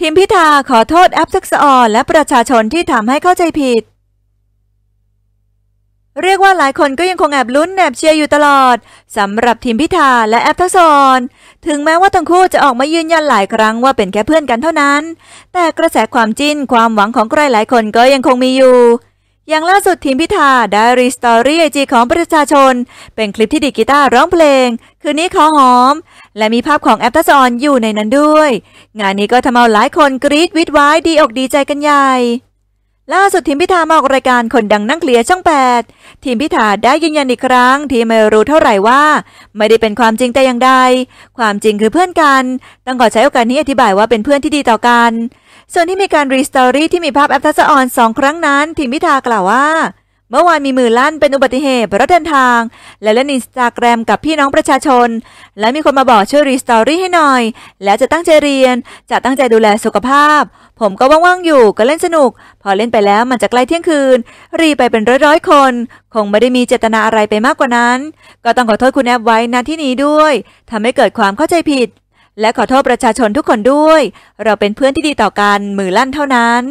ทีมพิธา ขอโทษแอปทักษออนและประชาชนที่ทำให้เข้าใจผิด เรียกว่าหลายคนก็ยังคงแอบลุ้นแอบเชียร์อยู่ตลอดสำหรับทีมพิธาและแอปทักษออนถึงแม้ว่าทั้งคู่จะออกมายืนยันหลายครั้งว่าเป็นแค่เพื่อนกันเท่านั้น แต่กระแสความจิ้นความหวังของใครหลายคนก็ยังคงมีอยู่อย่างล่าสุดทีมพิธาได้รีสตอรี่ไอจีของประชาชน เป็นคลิปที่ดีกีตาร์ร้องเพลงคืนนี้ขอหอม และมีภาพของแอปทัศออนอยู่ในนั้นด้วย งานนี้ก็ทำเอาหลายคนกรี๊ดวิดวายดีอกดีใจกันใหญ่ ล่าสุดทีมพิธามาออกรายการคนดังนั่งเคลียร์ช่อง 8 ทีมพิธาได้ยืนยันอีกครั้งที่ไม่รู้เท่าไหร่ว่า ไม่ได้เป็นความจริงแต่อย่างใดความจริงคือเพื่อนกัน ต้องขอใช้โอกาสนี้อธิบายว่าเป็นเพื่อนที่ดีต่อกันส่วนที่มีการรีสตอรี่ที่มีภาพแอปทัศออนสองครั้งนั้นทิมพิธากล่าวว่า เมื่อวานมีมือลั่นเป็นอุบัติเหตุรถเดินทาง และเล่นอินสตาแกรมกับพี่น้องประชาชน และมีคนมาบอกช่วยรีสตอรี่ให้หน่อย แล้วจะตั้งใจเรียน จะตั้งใจดูแลสุขภาพ ผมก็ว่างๆ อยู่ ก็เล่นสนุก พอเล่นไปแล้วมันจะใกล้เที่ยงคืน รีไปเป็นร้อยๆคน คงไม่ได้มีเจตนาอะไรไปมากกว่านั้น ก็ต้องขอโทษคุณแอปไว้ณที่นี้ด้วยทำให้เกิดความเข้าใจผิดและขอโทษประชาชนทุกคนด้วย เราเป็นเพื่อนที่ดีต่อกัน มือลั่นเท่านั้น